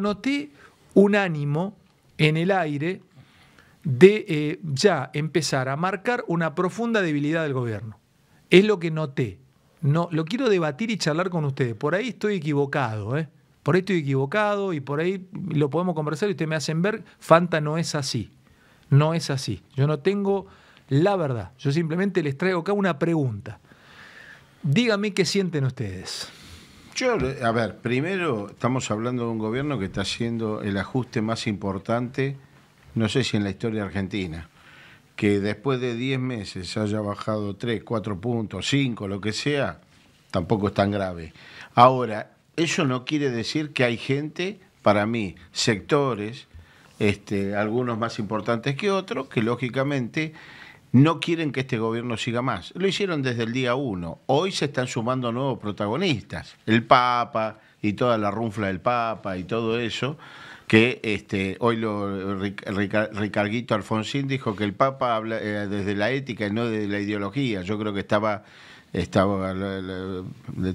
noté un ánimo en el aire de eh, ya empezar a marcar una profunda debilidad del gobierno. Es lo que noté. No, lo quiero debatir y charlar con ustedes. Por ahí estoy equivocado, ¿eh? Por ahí estoy equivocado y por ahí lo podemos conversar y ustedes me hacen ver, Fanta no es así. No es así. Yo no tengo la verdad. Yo simplemente les traigo acá una pregunta. Dígame qué sienten ustedes. Yo, a ver, primero estamos hablando de un gobierno que está haciendo el ajuste más importante, no sé si en la historia argentina, que después de 10 meses haya bajado 3, 4 puntos, 5, lo que sea, tampoco es tan grave. Ahora, eso no quiere decir que hay gente, para mí, sectores, este, algunos más importantes que otros, que lógicamente no quieren que este gobierno siga más. Lo hicieron desde el día uno. Hoy se están sumando nuevos protagonistas. El Papa y toda la runfla del Papa y todo eso que este, hoy lo, Ricarguito Alfonsín dijo que el Papa habla eh, desde la ética y no desde la ideología. Yo creo que estaba, estaba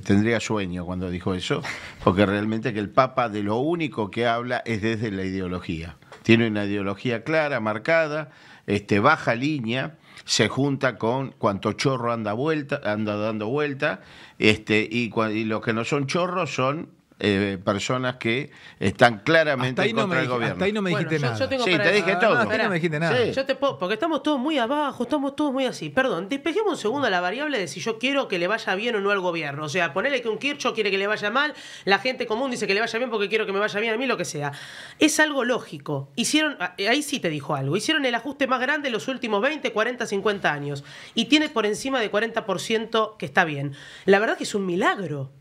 tendría sueño cuando dijo eso, porque realmente que el Papa de lo único que habla es desde la ideología. Tiene una ideología clara, marcada, este, baja línea se junta con cuanto chorro anda vuelta, anda dando vuelta, este, y, y los que no son chorros son eh, personas que están claramente en contra del gobierno. ahí no me dijiste nada. sí, te dije todo. porque estamos todos muy abajo, estamos todos muy así. Perdón, despejemos un segundo la variable de si yo quiero que le vaya bien o no al gobierno. O sea, ponerle que un Kirchhoff quiere que le vaya mal, la gente común dice que le vaya bien porque quiero que me vaya bien a mí, lo que sea. Es algo lógico. Hicieron, ah, eh, ahí sí te dijo algo, hicieron el ajuste más grande en los últimos 20, 40, 50 años y tiene por encima de 40% que está bien. La verdad que es un milagro.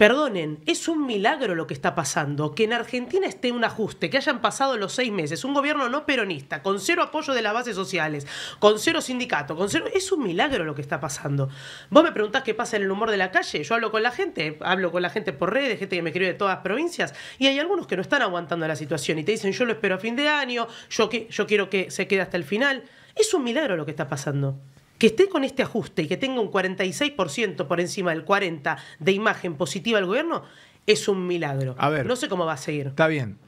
Perdonen, es un milagro lo que está pasando, que en Argentina esté un ajuste, que hayan pasado los seis meses, un gobierno no peronista, con cero apoyo de las bases sociales, con cero sindicato, con cero... Es un milagro lo que está pasando. Vos me preguntás qué pasa en el humor de la calle, yo hablo con la gente, hablo con la gente por redes, gente que me escribe de todas las provincias, y hay algunos que no están aguantando la situación y te dicen yo lo espero a fin de año, yo, yo quiero que se quede hasta el final. Es un milagro lo que está pasando que esté con este ajuste y que tenga un 46% por encima del 40% de imagen positiva al gobierno, es un milagro. A ver. No sé cómo va a seguir. Está bien.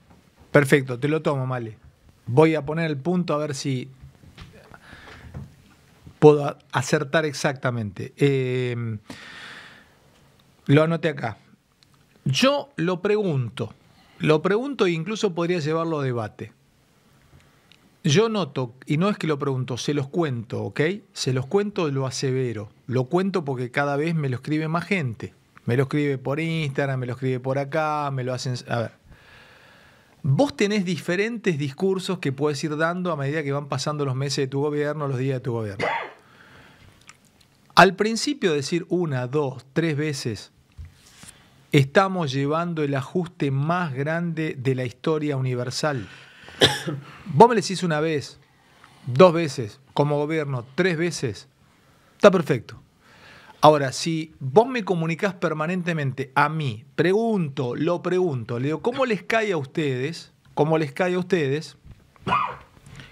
Perfecto, te lo tomo, Male. Voy a poner el punto a ver si puedo acertar exactamente. Em, lo anoté acá. Yo lo pregunto, lo pregunto e incluso podría llevarlo a debate. Yo noto, y no es que lo pregunto, se los cuento, ¿ok? Se los cuento, lo asevero. Lo cuento porque cada vez me lo escribe más gente. Me lo escribe por Instagram, me lo escribe por acá, me lo hacen... A ver. Vos tenés diferentes discursos que puedes ir dando a medida que van pasando los meses de tu gobierno, los días de tu gobierno. Al principio decir una, dos, tres veces, estamos llevando el ajuste más grande de la historia universal. Vos me les decís una vez, dos veces, como gobierno, tres veces, está perfecto. Ahora, si vos me comunicás permanentemente a mí, pregunto, lo pregunto, le digo, ¿cómo les cae a ustedes? ¿Cómo les cae a ustedes?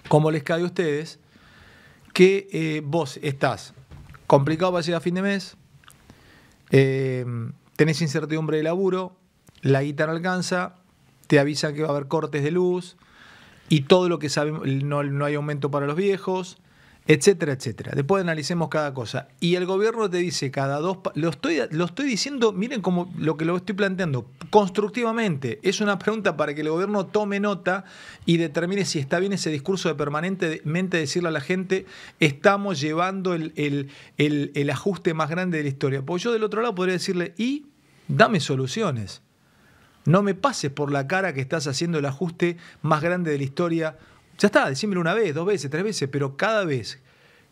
¿Cómo les cae a ustedes? Que eh, vos estás complicado para llegar a fin de mes, eh, tenés incertidumbre de laburo, la guita no alcanza, te avisan que va a haber cortes de luz, y todo lo que sabemos, no, hay aumento para los viejos, etcétera, etcétera. Después analicemos cada cosa. Y el gobierno te dice cada dos... Lo estoy, lo estoy diciendo, miren como lo que lo estoy planteando, constructivamente. Es una pregunta para que el gobierno tome nota y determine si está bien ese discurso de permanentemente decirle a la gente, estamos llevando el, el ajuste más grande de la historia. Porque yo del otro lado podría decirle, y dame soluciones. No me pases por la cara que estás haciendo el ajuste más grande de la historia. Ya está, decímelo una vez, dos veces, tres veces, pero cada vez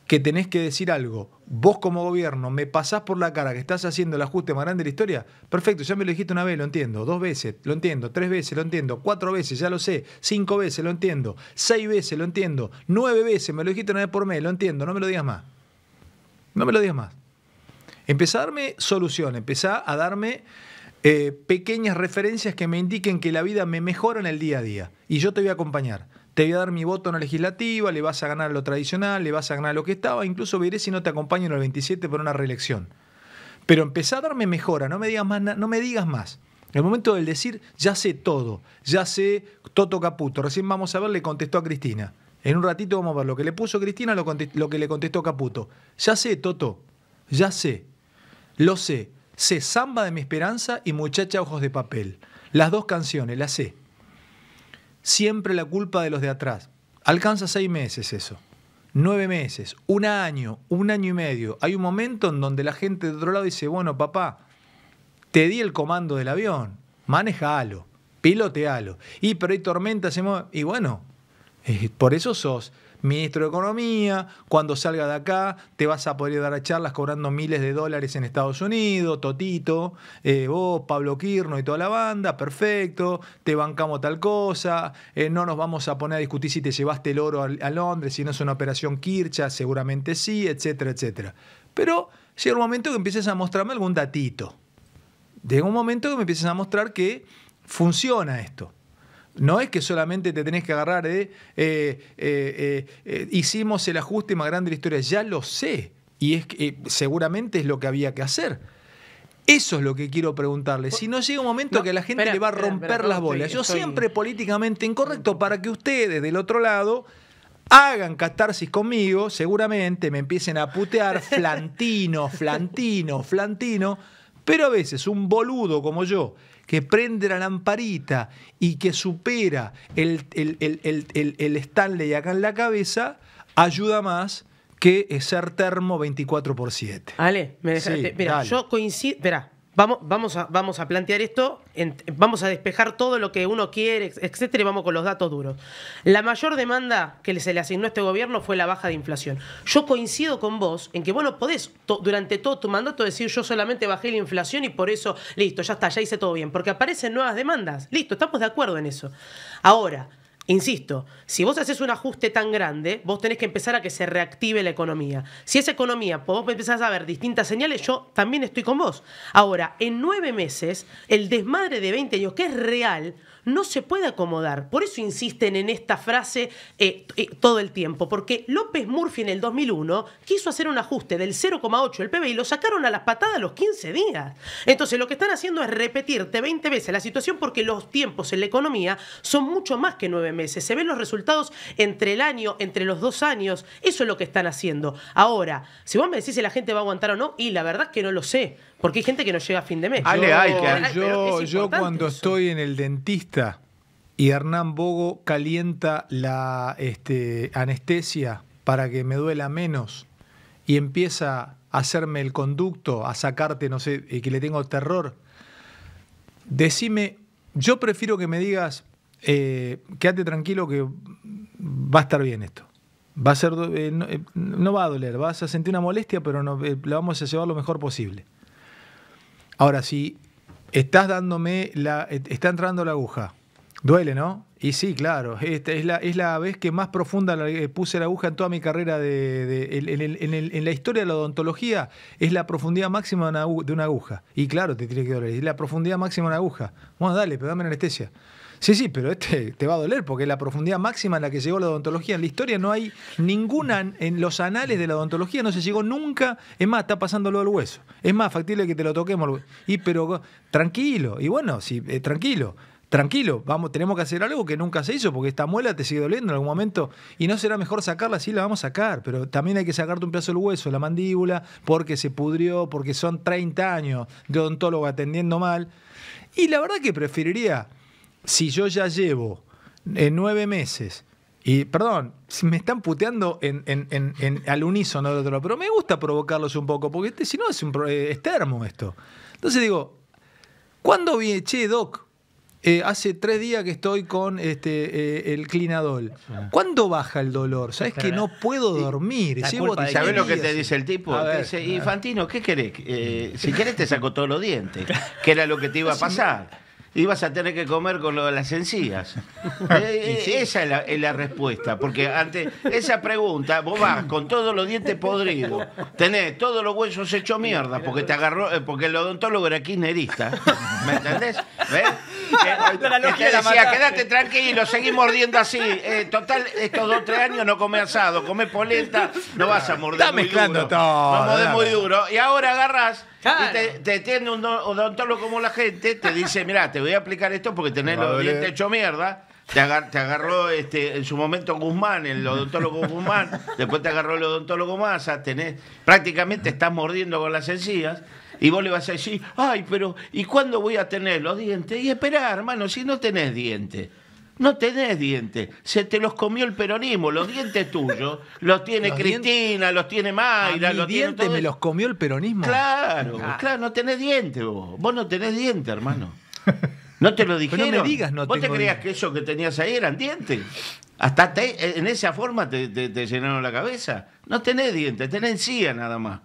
que tenés que decir algo, vos como gobierno me pasás por la cara que estás haciendo el ajuste más grande de la historia, perfecto, ya me lo dijiste una vez, lo entiendo, dos veces, lo entiendo, tres veces, lo entiendo, cuatro veces, ya lo sé, cinco veces, lo entiendo, seis veces, lo entiendo, nueve veces, me lo dijiste una vez por mes, lo entiendo, no me lo digas más. No me lo digas más. Empezá a darme solución, empezá a darme eh, pequeñas referencias que me indiquen que la vida me mejora en el día a día. Y yo te voy a acompañar. Te voy a dar mi voto en la legislativa, le vas a ganar lo tradicional, le vas a ganar lo que estaba, incluso veré si no te acompaño en el 27 por una reelección. Pero empezá a darme mejora, no me digas más. No me digas más. El momento del decir, ya sé todo, ya sé Toto Caputo. Recién vamos a ver, le contestó a Cristina. En un ratito vamos a ver lo que le puso Cristina, lo que le contestó Caputo. Ya sé, Toto, ya sé, lo sé. C, Zamba de mi esperanza y Muchacha Ojos de Papel. Las dos canciones, las sé. Siempre la culpa de los de atrás. Alcanza seis meses eso. Nueve meses, un año, un año y medio. Hay un momento en donde la gente de otro lado dice, bueno, papá, te di el comando del avión, manejalo, pilotealo. Y pero hay tormentas, y bueno, eh, por eso sos ministro de Economía, cuando salga de acá te vas a poder dar a charlas cobrando miles de dólares en Estados Unidos, Totito, eh, vos, Pablo Quirno y toda la banda, perfecto, te bancamos tal cosa, eh, no nos vamos a poner a discutir si te llevaste el oro a, Londres, si no es una operación Kircha, seguramente sí, etcétera, etcétera. Pero llega un momento que empieces a mostrarme algún datito. Llega un momento que me empieces a mostrar que funciona esto. No es que solamente te tenés que agarrar de ¿eh? Eh, eh, hicimos el ajuste más grande de la historia. Ya lo sé. Y es que, seguramente es lo que había que hacer. Eso es lo que quiero preguntarle. Si no llega un momento que la gente le va a romper las bolas. Yo siempre políticamente incorrecto para que ustedes del otro lado hagan catarsis conmigo, seguramente me empiecen a putear flantino, flantino, flantino. Pero a veces un boludo como yo, que prende la lamparita y que supera el, el, el, el Stanley acá en la cabeza, ayuda más que ser termo 24 por 7. Ale, me dejaste. mira, yo coincido. Verá, Vamos, a, vamos a plantear esto, vamos a despejar todo lo que uno quiere, etcétera, y vamos con los datos duros. La mayor demanda que se le asignó a este gobierno fue la baja de inflación. Yo coincido con vos en que bueno podés durante todo tu mandato decir yo solamente bajé la inflación y por eso, listo, ya está, ya hice todo bien, porque aparecen nuevas demandas. Listo, estamos de acuerdo en eso. Ahora, Insisto, si vos haces un ajuste tan grande, vos tenés que empezar a que se reactive la economía. Si esa economía, vos empezás a ver distintas señales, yo también estoy con vos. Ahora, en nueve meses, el desmadre de 20 años, que es real, no se puede acomodar. Por eso insisten en esta frase eh, eh, todo el tiempo, porque López Murphy en el 2001 quiso hacer un ajuste del 0,8 del PBI y lo sacaron a las patadas los 15 días. Entonces lo que están haciendo es repetirte 20 veces la situación porque los tiempos en la economía son mucho más que 9 meses. Se ven los resultados entre el año, entre los dos años. Eso es lo que están haciendo. Ahora, si vos me decís si la gente va a aguantar o no, y la verdad es que no lo sé porque hay gente que no llega a fin de mes. yo, cuando estoy en el dentista y Hernán Bogo calienta la este, anestesia para que me duela menos y empieza a hacerme el conducto, a sacarte, no sé, y que le tengo terror, decime, yo prefiero que me digas, eh, quédate tranquilo que va a estar bien esto. Va a ser, eh, eh, no, va a doler, vas a sentir una molestia, pero no, eh, la vamos a llevar lo mejor posible. Ahora, si estás dándome la. Eh, está entrando la aguja. Duele, ¿no? Y sí, claro. Esta es la, es la vez que más profunda eh, puse la aguja en toda mi carrera de, en, la historia de la odontología. Es la profundidad máxima de una, aguja. Y claro, te tiene que doler. Es la profundidad máxima de una aguja. Bueno, dale, pero dame anestesia. Sí, sí, pero este te va a doler porque es la profundidad máxima en la que llegó la odontología en la historia. No hay ninguna, en los anales de la odontología no se llegó nunca. Es más, está pasándolo al hueso. Es más factible que te lo toquemos. Y pero tranquilo. Y bueno, sí, eh, tranquilo tranquilo, vamos, tenemos que hacer algo que nunca se hizo, porque esta muela te sigue doliendo en algún momento, y no será mejor sacarla, sí la vamos a sacar, pero también hay que sacarte un pedazo del hueso, la mandíbula, porque se pudrió, porque son 30 años de odontólogo atendiendo mal. Y la verdad que preferiría si yo ya llevo eh, nueve meses y perdón, si me están puteando en, al unísono del otro pero me gusta provocarlos un poco, porque este, si no es, un, eh, es termo esto. Entonces digo, ¿cuándo vi, che, Doc? Eh, hace tres días que estoy con este, el clinadol. ¿Cuándo baja el dolor? ¿Sabes que no puedo dormir? ¿Sabes lo que te dice el tipo? Infantino, ¿qué querés? si querés te saco todos los dientes, que era lo que te iba a pasar vas a tener que comer con lo de las encías. Eh, eh, esa es la, respuesta, porque ante esa pregunta vos vas con todos los dientes podridos, tenés todos los huesos hechos mierda, porque te agarró, eh, porque el odontólogo era kirchnerista, ¿me entendés? ¿Ves? Quedate quédate tranquilo, seguí mordiendo así. total, estos dos o tres años no come asado, come polenta, no vas a morder Está mezclando Todo, no mordes muy duro. Y ahora agarras te, tiene un odontólogo como la gente, te dice, mira, te voy a aplicar esto porque tenés los dientes hecho mierda. Te, agarró este, en su momento Guzmán, el odontólogo Guzmán, después te agarró el odontólogo Massa, tenés, prácticamente estás mordiendo con las encías. Y vos le vas a decir, ay, pero ¿y cuándo voy a tener los dientes? Y esperá, hermano, si no tenés dientes. No tenés dientes, se te los comió el peronismo, los dientes tuyos, los tiene Cristina, los tiene Mayra, los dientes me los comió el peronismo. Claro, ah. claro, no tenés dientes vos, vos no tenés dientes, hermano. No te lo dijeron. digas, no ¿Vos te creías que eso que tenías ahí eran dientes? Hasta en esa forma te, llenaron la cabeza. No tenés dientes, tenés encía nada más.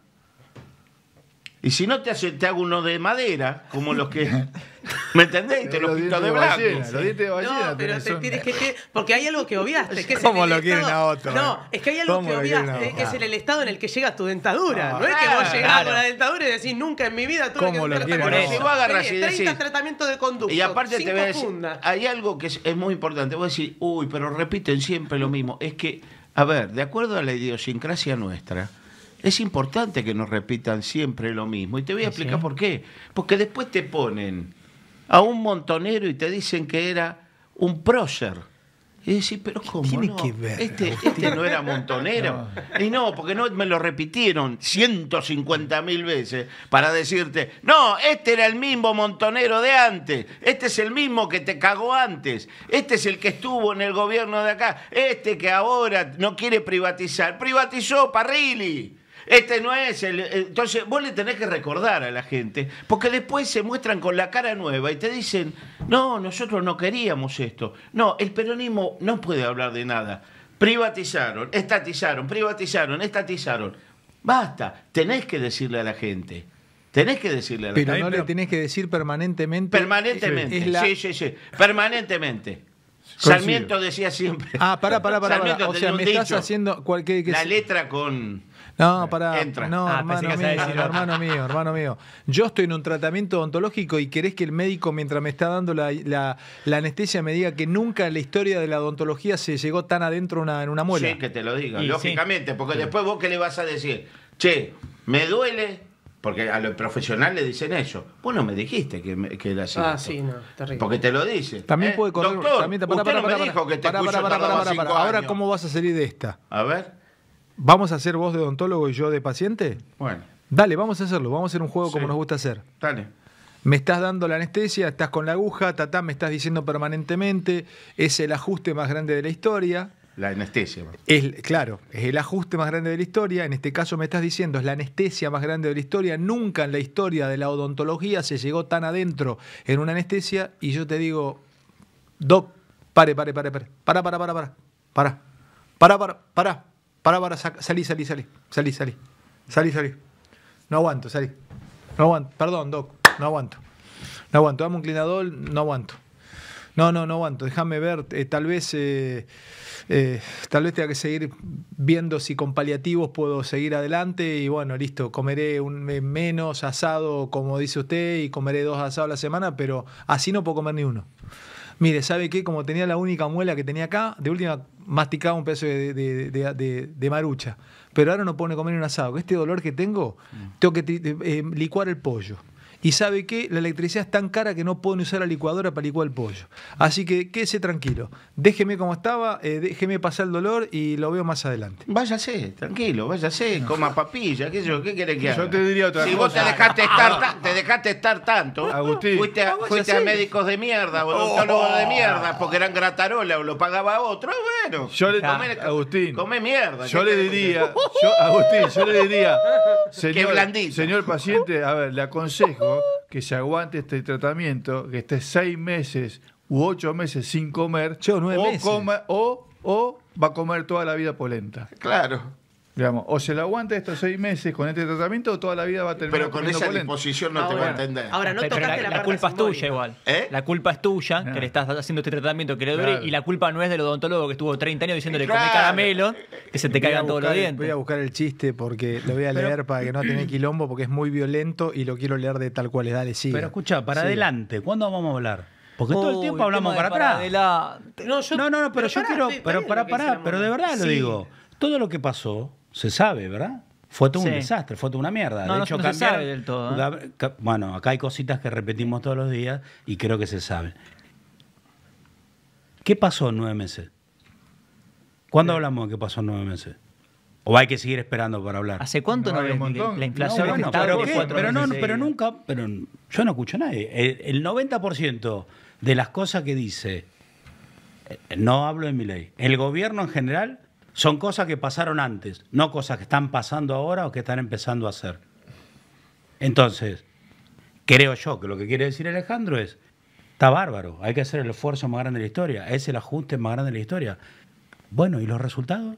Y si no te, te hago uno de madera, como los que. ¿Me entendés? Te lo pinto de blanco. los de ballena. No, pero te tienes que, Porque hay algo que obviaste. Que ¿Cómo lo quieren a otro? No, eh? es que hay algo que obviaste, que es el estado en el que llega tu dentadura. Ah, no es que vos llegás con la dentadura y decís, nunca en mi vida tuve ¿Cómo que lo quieren a Si vos agarras y decís, 30 tratamientos de conducto. Y aparte te voy a decir, hay algo que es, muy importante. Voy a decir, uy, pero repiten siempre lo mismo. Es que, a ver, de acuerdo a la idiosincrasia nuestra es importante que nos repitan siempre lo mismo. Y te voy a explicar por qué. Porque después te ponen a un montonero y te dicen que era un prócer. Y decís, pero ¿cómo? Tiene que ver, este, este, no era montonero. Y no, porque no me lo repitieron 150 mil veces para decirte, no, este era el mismo montonero de antes, este es el mismo que te cagó antes, este es el que estuvo en el gobierno de acá, este que ahora no quiere privatizar. Privatizó Parrilli. Este no es el. Entonces, vos le tenés que recordar a la gente, porque después se muestran con la cara nueva y te dicen, no, nosotros no queríamos esto. No, el peronismo no puede hablar de nada. Privatizaron, estatizaron, privatizaron, estatizaron. Basta, tenés que decirle a la gente. Tenés que decirle a la gente. Pero no le tenés que decir permanentemente. Permanentemente, sí, sí, sí. Permanentemente. Sarmiento decía siempre. Ah, pará, pará, pará. Sarmiento O sea, me estás haciendo cualquier. La letra con no, para. No, ah, hermano, mío, hermano mío, hermano mío. Yo estoy en un tratamiento odontológico y querés que el médico, mientras me está dando la, anestesia, me diga que nunca en la historia de la odontología se llegó tan adentro una, en una muela. Sí, que te lo diga, lógicamente, porque después vos qué le vas a decir, che, me duele, porque a los profesionales le dicen eso. Vos no me dijiste que, que era así. Ah, sí, no, terrible. Porque te lo dice. También ¿eh? puede correr. Doctor, también me dijo que te para, Ahora, ¿cómo vas a salir de esta? A ver. ¿Vamos a hacer vos de odontólogo y yo de paciente? Bueno. Dale, vamos a hacerlo, vamos a hacer un juego como nos gusta hacer. Dale. Me estás dando la anestesia, estás con la aguja, tatá, me estás diciendo permanentemente, es el ajuste más grande de la historia. La anestesia. Es, claro, es el ajuste más grande de la historia. En este caso me estás diciendo, es la anestesia más grande de la historia. Nunca en la historia de la odontología se llegó tan adentro en una anestesia. Y yo te digo, Doc, pare, pare, pare, pare. Para, para, para, para. Para, para, para, para. Pará, para, salí, salí, salí. Salí, salí. Salí, salí. No aguanto, salí. No aguanto. Perdón, Doc. No aguanto. No aguanto. Dame un clinadol. No aguanto. No, no, no aguanto. Déjame ver. Eh, tal vez. Eh, eh, tal vez tenga que seguir viendo si con paliativos puedo seguir adelante. Y bueno, listo. Comeré un menos asado, como dice usted, y comeré dos asados a la semana, pero así no puedo comer ni uno mire, ¿sabe qué? Como tenía la única muela que tenía acá, de última masticaba un pedazo de, marucha. Pero ahora no pone comer un asado. Este dolor que tengo, mm. tengo que eh, eh, licuar el pollo y sabe que la electricidad es tan cara que no pueden usar la licuadora para licuar el pollo. Así que quédese tranquilo, déjeme como estaba, eh, déjeme pasar el dolor y lo veo más adelante. Váyase, tranquilo, váyase, coma papilla, qué sé yo, qué que haga. Yo te diría otra si vos te dejaste estar, te tanto, fuiste, a, médicos de mierda o odontólogos de mierda porque eran gratarolas o lo pagaba otro, bueno. Yo le Agustín. mierda. Yo le diría, Agustín, yo le diría, señor, señor paciente, a ver, le aconsejo que se aguante este tratamiento, que esté seis meses u ocho meses sin comer, o, va a comer toda la vida polenta. Claro. Digamos, o se le aguanta estos seis meses con este tratamiento o toda la vida va a tener Pero con esa disposición no ah, te va a entender. Ahora, no ¿Eh? la, culpa es tuya igual. Ah. La culpa es tuya, que le estás haciendo este tratamiento que le duele y la culpa no es del odontólogo que estuvo 30 años diciéndole come caramelo. Eh, que se te caigan todos los dientes. Voy a buscar el chiste porque lo voy a leer para que no tenga quilombo, porque es muy violento y lo quiero leer de tal cual es. Dale, Pero escucha, para adelante, ¿cuándo vamos a hablar? Porque todo el tiempo hablamos para, atrás. no, no, no, pero, yo quiero. pero para, para, pero de verdad lo digo. Todo lo que pasó se sabe, ¿verdad? Fue todo un desastre, fue todo una mierda. de hecho, no se sabe del todo. ¿eh? Bueno, acá hay cositas que repetimos todos los días y creo que se sabe. ¿Qué pasó en nueve meses? ¿Cuándo hablamos de qué pasó en nueve meses? ¿O hay que seguir esperando para hablar? ¿Hace cuánto no, hablamos de la inflación pero, nunca, pero yo no escucho a nadie. El, el 90% de las cosas que dice, eh, no hablo de mi ley, el gobierno en general son cosas que pasaron antes, no cosas que están pasando ahora o que están empezando a hacer. Entonces, creo yo que lo que quiere decir Alejandro es, está bárbaro, hay que hacer el esfuerzo más grande de la historia, es el ajuste más grande de la historia. Bueno, ¿y los resultados?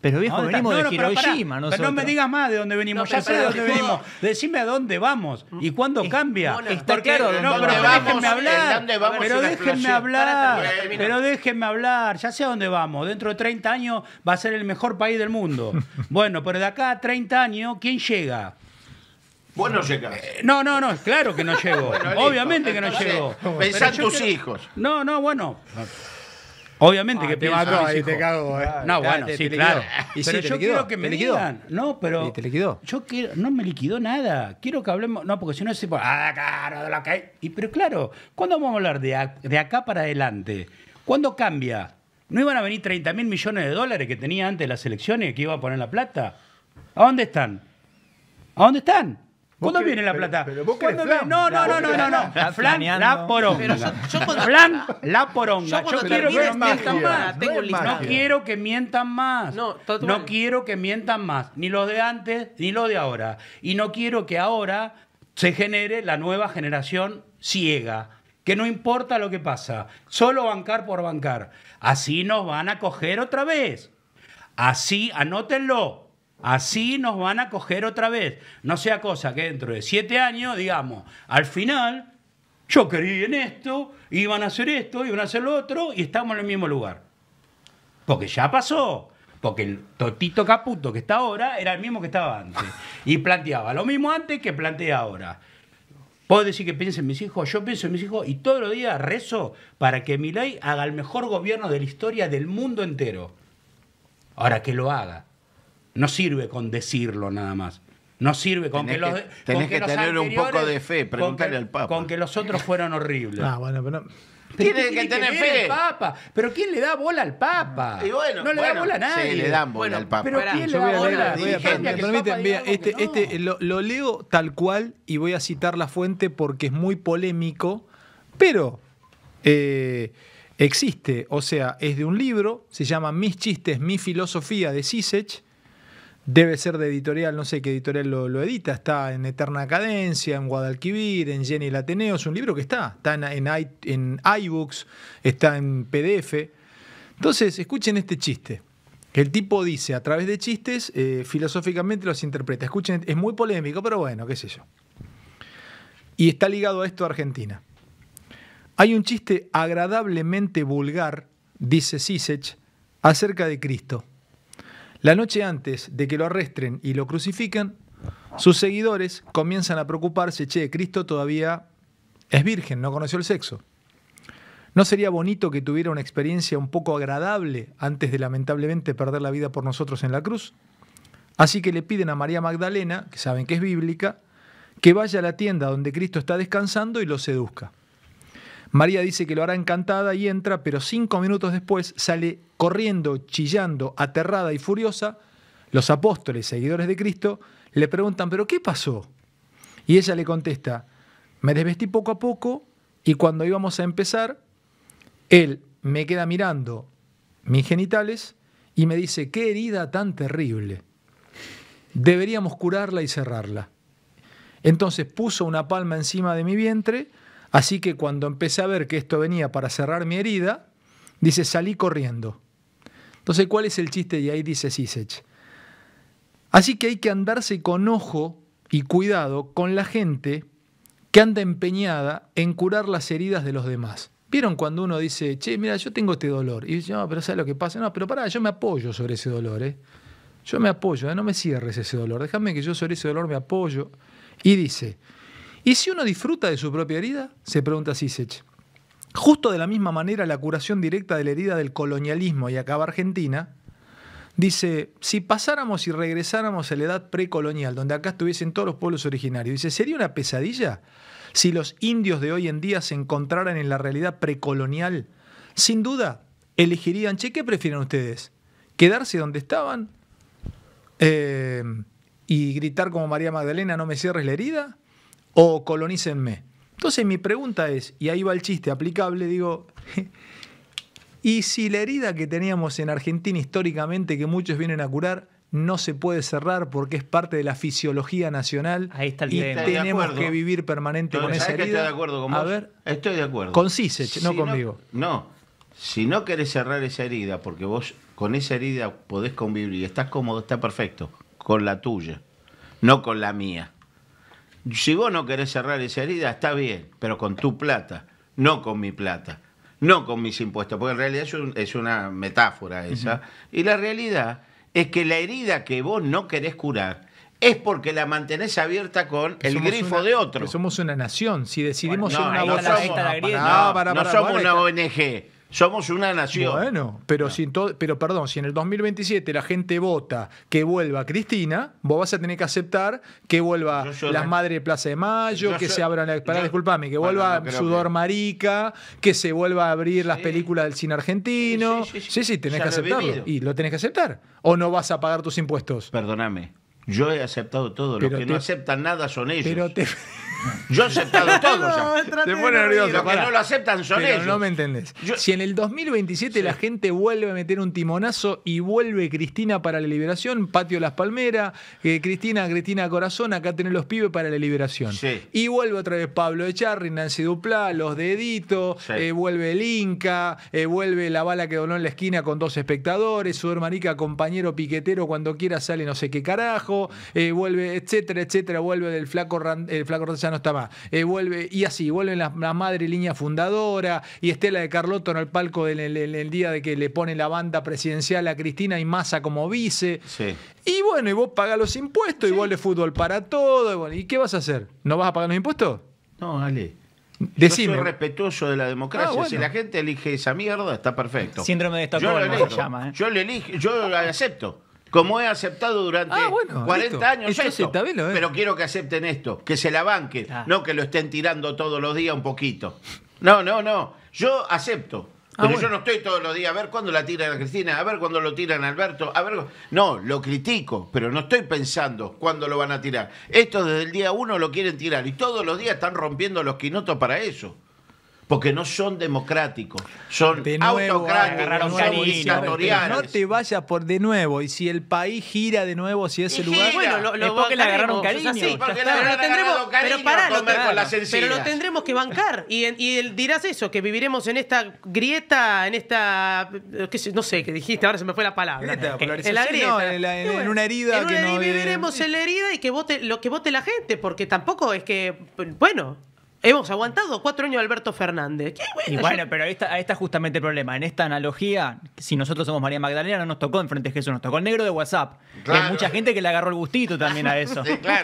Pero viejo, venimos de no, Hiroshima, pero no me digas más de dónde venimos, ya sé de dónde venimos. Decime a dónde vamos y mm. cuándo cambia. no, pero déjenme hablar. Pero déjenme hablar. Pero déjenme hablar, ya sé a dónde vamos. Dentro de 30 años va a ser el mejor país del mundo. bueno, pero de acá a 30 años, ¿quién llega? Vos no llegás. Eh, no, no, no, claro que no llego. Obviamente que no llego. Pensá en tus hijos. No, no, bueno. Obviamente ah, que te mató, eh. No, bueno, sí, claro. pero yo quiero que me digan. No, pero. Yo quiero. No me liquidó nada. Quiero que hablemos. No, porque si no es Ah, claro, de lo que. Y, pero claro, ¿cuándo vamos a hablar de, de acá para adelante? ¿Cuándo cambia? ¿No iban a venir 30 mil millones de dólares que tenía antes las elecciones que iba a poner la plata? ¿A dónde están? ¿A dónde están? ¿Cuándo viene la plata? No, no, no, no, no, no. Flan, la poronga. Flan, la poronga. Yo, quiero que mientan más. no quiero que mientan más. No, no quiero que mientan más. Ni lo de antes, ni lo de ahora. Y no quiero que ahora se genere la nueva generación ciega que no importa lo que pasa, solo bancar por bancar. Así nos van a coger otra vez. Así, anótenlo, Así nos van a coger otra vez. No sea cosa que dentro de siete años, digamos, al final, yo creí en esto, iban a hacer esto, iban a hacer lo otro, y estamos en el mismo lugar. Porque ya pasó. Porque el Totito Caputo que está ahora era el mismo que estaba antes. Y planteaba lo mismo antes que plantea ahora. Puedo decir que piensen mis hijos, yo pienso en mis hijos y todos los días rezo para que mi ley haga el mejor gobierno de la historia del mundo entero. Ahora que lo haga. No sirve con decirlo nada más. No sirve con que, los. que, tener un poco de fe, preguntarle al Papa. Con que los otros fueron horribles. Ah, pero. Tiene, que, tener fe. Papa. Pero ¿quién le da bola al Papa? no le da bola a nadie. Sí, le dan bola al Papa. Pero ¿quién le da bola? A este, este, lo, leo tal cual y voy a citar la fuente porque es muy polémico, pero eh, existe. O sea, es de un libro, se llama Mis chistes, mi filosofía de Sisech debe ser de editorial, no sé qué editorial lo, edita, está en Eterna Cadencia, en Guadalquivir, en Jenny el Ateneo, es un libro que está, está en, iBooks, está en PDF. Entonces, escuchen este chiste. El tipo dice, a través de chistes, eh, filosóficamente los interpreta. Escuchen, es muy polémico, pero bueno, qué sé yo. Y está ligado a esto a Argentina. Hay un chiste agradablemente vulgar, dice Sisech, acerca de Cristo. La noche antes de que lo arresten y lo crucifiquen, sus seguidores comienzan a preocuparse, che, Cristo todavía es virgen, no conoció el sexo. ¿No sería bonito que tuviera una experiencia un poco agradable antes de lamentablemente perder la vida por nosotros en la cruz? Así que le piden a María Magdalena, que saben que es bíblica, que vaya a la tienda donde Cristo está descansando y lo seduzca. María dice que lo hará encantada y entra, pero cinco minutos después sale corriendo, chillando, aterrada y furiosa. Los apóstoles, seguidores de Cristo, le preguntan, ¿pero qué pasó? Y ella le contesta, me desvestí poco a poco y cuando íbamos a empezar, él me queda mirando mis genitales y me dice, qué herida tan terrible. Deberíamos curarla y cerrarla. Entonces puso una palma encima de mi vientre, Así que cuando empecé a ver que esto venía para cerrar mi herida, dice, salí corriendo. Entonces, ¿cuál es el chiste? Y ahí dice Sisech. Así que hay que andarse con ojo y cuidado con la gente que anda empeñada en curar las heridas de los demás. ¿Vieron cuando uno dice, che, mira, yo tengo este dolor? Y dice, no, pero ¿sabes lo que pasa? No, pero pará, yo me apoyo sobre ese dolor, ¿eh? Yo me apoyo, ¿eh? no me cierres ese dolor, déjame que yo sobre ese dolor me apoyo. Y dice, y si uno disfruta de su propia herida, se pregunta Sisech. Justo de la misma manera, la curación directa de la herida del colonialismo y acaba Argentina, dice, si pasáramos y regresáramos a la edad precolonial, donde acá estuviesen todos los pueblos originarios, dice, ¿sería una pesadilla si los indios de hoy en día se encontraran en la realidad precolonial? Sin duda, elegirían, che, ¿qué prefieren ustedes? ¿Quedarse donde estaban? Eh, ¿Y gritar como María Magdalena, no me cierres la herida? o colonícenme. Entonces mi pregunta es, y ahí va el chiste aplicable, digo, ¿y si la herida que teníamos en Argentina históricamente, que muchos vienen a curar, no se puede cerrar porque es parte de la fisiología nacional ahí está y tenemos que vivir permanente con esa herida? Estoy de acuerdo A ver, estoy de acuerdo. Con Cisech, no conmigo. no, si no querés cerrar esa herida, porque vos con esa herida podés convivir y estás cómodo, está perfecto, con la tuya, no con la mía si vos no querés cerrar esa herida, está bien, pero con tu plata, no con mi plata, no con mis impuestos, porque en realidad es, es una metáfora esa. Y la realidad es que la herida que vos no querés curar es porque la mantenés abierta con el grifo de otro. porque somos una nación, si decidimos no, una no somos una ONG. Somos una nación. Bueno, pero, todo, pero perdón, si en el 2027 la gente vota que vuelva Cristina, vos vas a tener que aceptar que vuelva las madres de Plaza de Mayo, que se abran. La... Pará, disculpame, que vuelva Sudor Marica, que se vuelva a abrir las películas del cine argentino. Sí, sí, tenés que aceptarlo. Y lo tenés que aceptar. ¿O no vas a pagar tus impuestos? Perdóname. Yo he aceptado todo. Los que no aceptan nada son ellos. Pero te... Yo he aceptado todo no, Te pone nervioso. no lo aceptan son Pero no me entendés. Si en el 2027 la gente vuelve a meter un timonazo y vuelve Cristina para la liberación, Patio Las Palmeras, eh, Cristina, Cristina Corazón, acá tenés los pibes para la liberación. Y vuelve otra vez Pablo Echarri, Nancy Duplá, Los Deditos, eh, vuelve el Inca, eh, vuelve la bala que donó en la esquina con dos espectadores, su hermanica compañero piquetero cuando quiera sale no sé qué carajo, vuelve, etcétera, etcétera, vuelve del flaco, el flaco Ranz no está más. Eh, vuelve, y así, vuelven la, madre línea fundadora y Estela de Carlotto en el palco del, el, día de que le pone la banda presidencial a Cristina y Massa como vice. Y bueno, y vos pagas los impuestos, y vos fútbol para todo. Y, qué vas a hacer? ¿No vas a pagar los impuestos? No, dale. Decime. respetuoso de la ah, democracia. Si la gente elige esa mierda, está perfecto. Síndrome de yo lo ¿eh? elijo, Yo le acepto como he aceptado durante 40 ah, años esto, pero quiero que acepten esto, que se la banquen, ah. no que lo estén tirando todos los días un poquito. No, no, no, yo acepto. Ah, pero yo no estoy todos los días a ver cuándo la tiran a Cristina, a ver cuándo lo tiran a Alberto, a ver. No, lo critico, pero no estoy pensando cuándo lo van a tirar. Esto desde el día uno lo quieren tirar y todos los días están rompiendo los quinotos para eso porque no son democráticos, son autocráticos, No te vayas por de nuevo, y si el país gira de nuevo si ese lugar, bueno, lo, lo es porque le agarraron cariño. Sí, pero lo pero lo tendremos que bancar. Y, y dirás eso, que viviremos en esta grieta, en esta, eh, no sé, que dijiste, ahora se me fue la palabra. en la grieta. en, una herida. que no viviremos en la herida y que vote lo que vote la gente, porque tampoco es que, bueno Hemos aguantado cuatro años Alberto Fernández. y bueno, pero ahí está, justamente el problema. En esta analogía, si nosotros somos María Magdalena, no nos tocó en Frente a Jesús, nos tocó el negro de WhatsApp. Hay mucha gente que le agarró el gustito también a eso.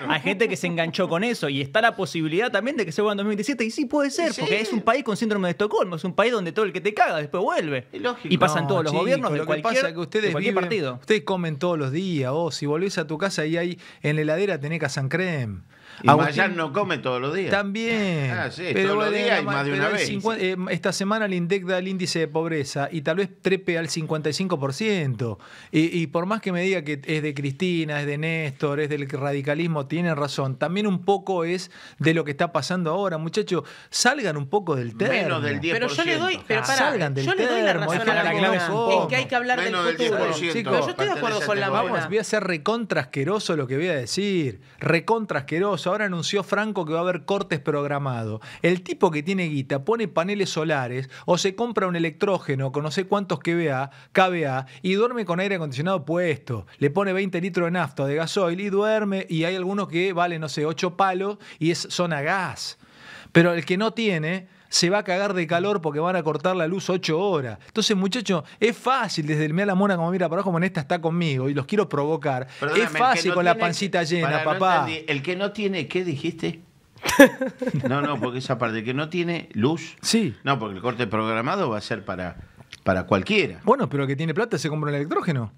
Hay gente que se enganchó con eso y está la posibilidad también de que se vuelva en 2027. Y sí puede ser, porque es un país con síndrome de Estocolmo, es un país donde todo el que te caga después vuelve. Y, pasan todos los gobiernos de lo cualquier, pasa que ustedes partido. Ustedes comen todos los días, O si volvés a tu casa y hay en la heladera tenés casan creme. Y no come todos los días. También. Ah, sí, pero todos los días y más de una vez. Eh, esta semana el INDEC da el índice de pobreza y tal vez trepe al 55%. Y, y, por más que me diga que es de Cristina, es de Néstor, es del radicalismo, tiene razón. También un poco es de lo que está pasando ahora. Muchachos, salgan un poco del termo. Menos del 10%. Pero yo le doy, pero ah, salgan del yo le doy la razón a la en que hay que hablar del futuro. Del yo estoy de acuerdo con la Vamos, voy a ser recontrasqueroso lo que voy a decir. Recontrasqueroso ahora anunció Franco que va a haber cortes programados. El tipo que tiene guita pone paneles solares o se compra un electrógeno con no sé cuántos KBA, y duerme con aire acondicionado puesto. Le pone 20 litros de nafta de gasoil y duerme y hay algunos que valen, no sé, 8 palos y es a gas. Pero el que no tiene se va a cagar de calor porque van a cortar la luz ocho horas. Entonces, muchachos, es fácil desde el mea la mona como mira para abajo, como esta está conmigo y los quiero provocar. es fácil con la pancita llena, papá. el que no tiene, ¿qué dijiste? no, no, porque esa parte, el que no tiene luz. Sí. No, porque el corte programado va a ser para, para cualquiera. Bueno, pero el que tiene plata se compra el electrógeno.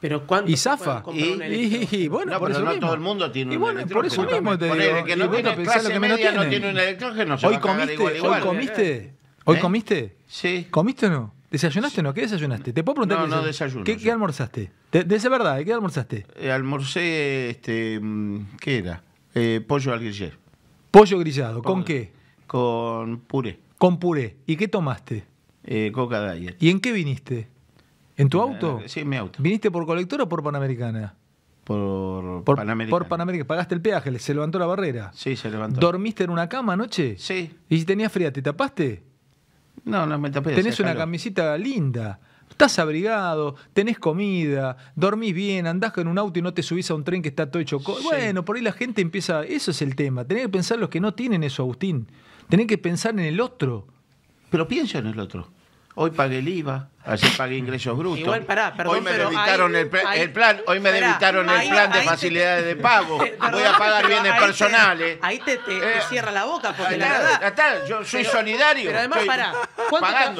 Pero ¿cuánto y zafa. Y, bueno, no, por pero eso no todo el mundo tiene y bueno, Por eso mismo te digo. Que no y lo que menos tiene. No tiene un electrógeno, hoy, comiste, hoy comiste, ¿Eh? comiste, Sí. ¿Comiste o no? ¿Desayunaste o no? ¿Qué desayunaste? Te puedo preguntar. No, qué no desayuno. ¿Qué, almorzaste? De, esa verdad, ¿qué almorzaste? Eh, almorcé, este, mm, ¿qué era? Eh, pollo al grillé. Pollo grillado, ¿con, qué? Con puré. Con puré. ¿Y qué tomaste? Eh, coca diet. ¿Y en qué viniste? ¿En tu eh, auto? Sí, en mi auto. ¿Viniste por colector o por Panamericana? Por, Panamericana. Por Panamericana. Pagaste el peaje, se levantó la barrera. Sí, se levantó. ¿Dormiste en una cama anoche? Sí. ¿Y si tenías fría, te tapaste? No, no me tapé. Tenés una camisita linda. Estás abrigado, tenés comida, dormís bien, andás en un auto y no te subís a un tren que está todo hecho. Bueno, por ahí la gente empieza. Eso es el tema. Tenés que pensar los que no tienen eso, Agustín. Tenés que pensar en el otro. Pero piensa en el otro. Hoy pagué el IVA, ayer pagué ingresos brutos. Hoy me debitaron el, plan, hoy me el plan de facilidades de pago. Voy a pagar bienes personales. ahí te, eh, cierra la boca, porque la verdad. yo soy solidario. Pero además, pará,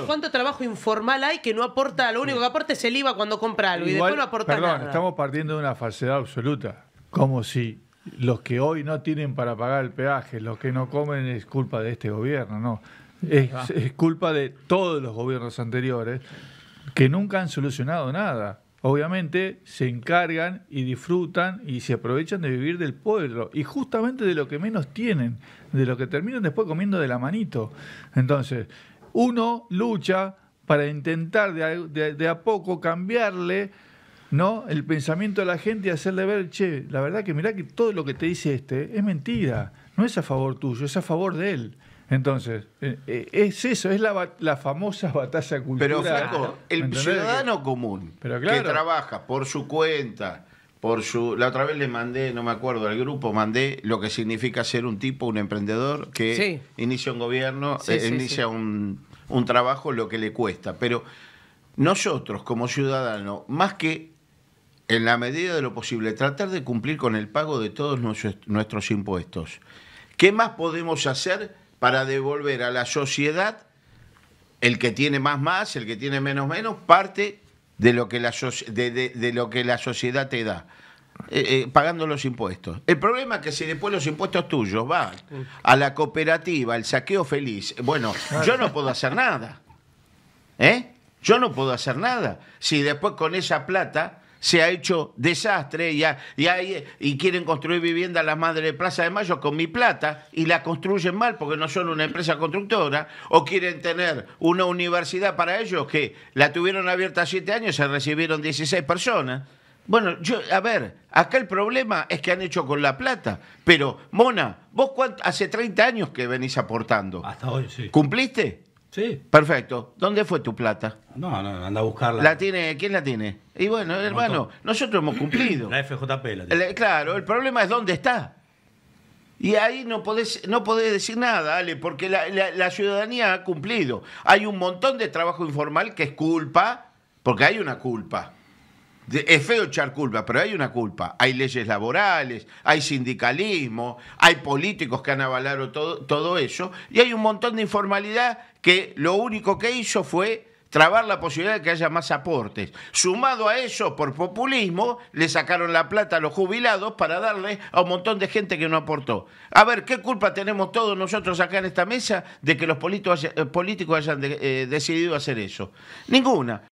¿cuánto, trabajo informal hay que no aporta? Lo único que aporta es el IVA cuando compra algo y después no aporta perdón, Estamos partiendo de una falsedad absoluta. Como si los que hoy no tienen para pagar el peaje, los que no comen es culpa de este gobierno, no Ah. es, culpa de todos los gobiernos anteriores que nunca han solucionado nada obviamente se encargan y disfrutan y se aprovechan de vivir del pueblo y justamente de lo que menos tienen, de lo que terminan después comiendo de la manito. Entonces, uno lucha para intentar de a, poco cambiarle ¿no? el pensamiento de la gente y hacerle ver, che, la verdad que mirá que todo lo que te dice este es mentira, no es a favor tuyo, es a favor de él. Entonces, eh, eh, es eso, es la, la famosa batalla cultural. Pero Flaco, el ciudadano común que trabaja por su cuenta, por su. La otra vez le mandé, no me acuerdo, al grupo mandé lo que significa ser un tipo, un emprendedor que inicia un gobierno, eh, inicia un, un trabajo, lo que le cuesta. Pero nosotros, como ciudadanos, más que en la medida de lo posible, tratar de cumplir con el pago de todos nuestros impuestos. ¿Qué más podemos hacer? para devolver a la sociedad, el que tiene más más, el que tiene menos menos, parte de lo que la, de, lo que la sociedad te da. Eh, eh, pagando los impuestos. El problema es que si después los impuestos tuyos van a la cooperativa, al saqueo feliz, bueno, yo no puedo hacer nada. ¿Eh? Yo no puedo hacer nada. Si después con esa plata se ha hecho desastre y, y, y quieren construir vivienda la madre de Plaza de Mayo con mi plata y la construyen mal porque no son una empresa constructora o quieren tener una universidad para ellos que la tuvieron abierta siete años se recibieron 16 personas. Bueno, yo, a ver, acá el problema es que han hecho con la plata. Pero, Mona, vos hace 30 años que venís aportando. Hasta hoy, sí. ¿Cumpliste? Perfecto. ¿Dónde fue tu plata? No, no, anda a buscarla. ¿La tiene? ¿Quién la tiene? Y bueno, hermano, nosotros hemos cumplido. La FJP la tiene. claro, el problema es dónde está. Y ahí no podés, no podés decir nada, Ale, porque la, la- la ciudadanía ha cumplido. Hay un montón de trabajo informal que es culpa, porque hay una culpa. Es feo echar culpa, pero hay una culpa. Hay leyes laborales, hay sindicalismo, hay políticos que han avalado todo, todo eso, y hay un montón de informalidad que lo único que hizo fue trabar la posibilidad de que haya más aportes. Sumado a eso, por populismo, le sacaron la plata a los jubilados para darle a un montón de gente que no aportó. A ver, ¿qué culpa tenemos todos nosotros acá en esta mesa de que los eh, políticos, hayan eh, decidido hacer eso? Ninguna.